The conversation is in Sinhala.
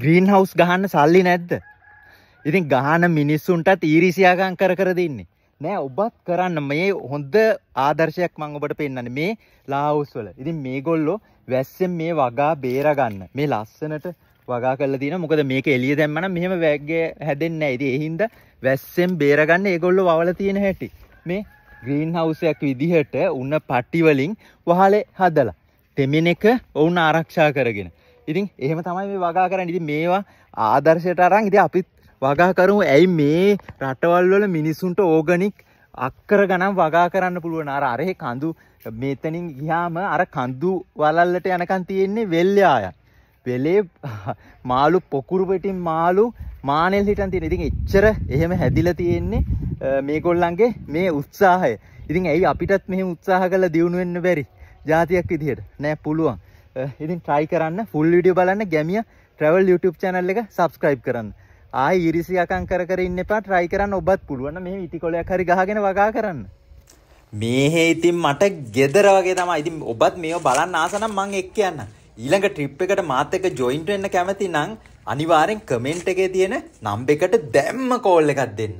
ග්‍රීන් හවස් ගහන්න සල්ලි නැද්ද ඉතින් ගහන මිනිස්සුන්ටත් ඊරිසියාගන් කර කර දෙන්නේ නෑ ඔබත් කරන්න මේ හොඳ ආදර්ශයක් මං ඔබට පෙන්න්න මේ ලාවුස්වල ඉතින් මේ ගොල්ලෝ වැස්සෙන් මේ වගා බේරගන්න මේ ලස්සනට වගා කල දින මොකද මේක එලිය දැම්මන මෙහම වැැගගේ හැදෙන්න්න ඇති එහින්ද වැස්සෙන් බේරගන්න ඒගොල්ලො වල තියෙන හැටි මේ ග්‍රීන් හවසයක් විදිහට උන්න පට්ටිවලින් වහලේ හදලා තෙමෙන එක ඔවුන් ආරක්ෂා කරගෙන ඉතින් එහෙම තමයි මේ වගා කරන්න ඉතින් මේවා ආදර්ශයට අරන් ඉතින් අපිත් වගා කරමු ඇයි මේ රටවල් වල මිනිසුන්ට ඕගනික් අක්කර ගණන් වගා කරන්න පුළුවන් අර අරහෙ කඳු මෙතනින් ගියාම අර කඳු වලල්ලට යනකන් තියෙන්නේ වෙල්යාය. වෙලේ මාළු පොකුරු පිටින් මාළු මානෙල් හිටන් තියෙන. ඉතින් එච්චර එහෙම හැදිලා තියෙන්නේ මේගොල්ලන්ගේ මේ උත්සාහය. ඉතින් ඇයි අපිටත් මෙහෙම උත්සාහ කරලා දියුණු වෙන්න බැරි? ජාතියක් විදිහට. නෑ පුළුවන්. ඉතින් ට්‍රයි කරන්න ෆුල් විඩියෝ බලන්න ගැමිය ට්‍රවල් YouTube channel එක subscribe කරන්න. ආයි ඉරිසි අකම් කර කර ඉන්න එපා try කරන්න ඔබත් පුළුවන් නම් මෙහෙම ඉටිකොලයක් හරි ගහගෙන වගා කරන්න. මේහෙ ඉතින් මට ගෙදර වගේ තමයි. ඉතින් ඔබත් මේව බලන්න ආස නම් මං එක්ක යන්න. ඊළඟ ට්‍රිප් එකට මාත් එක්ක ජොයින්ට් වෙන්න කැමති නම් අනිවාර්යෙන් කමෙන්ට් එකේ තියෙන නම් එකට දැම්ම කෝල් එකක් දෙන්න.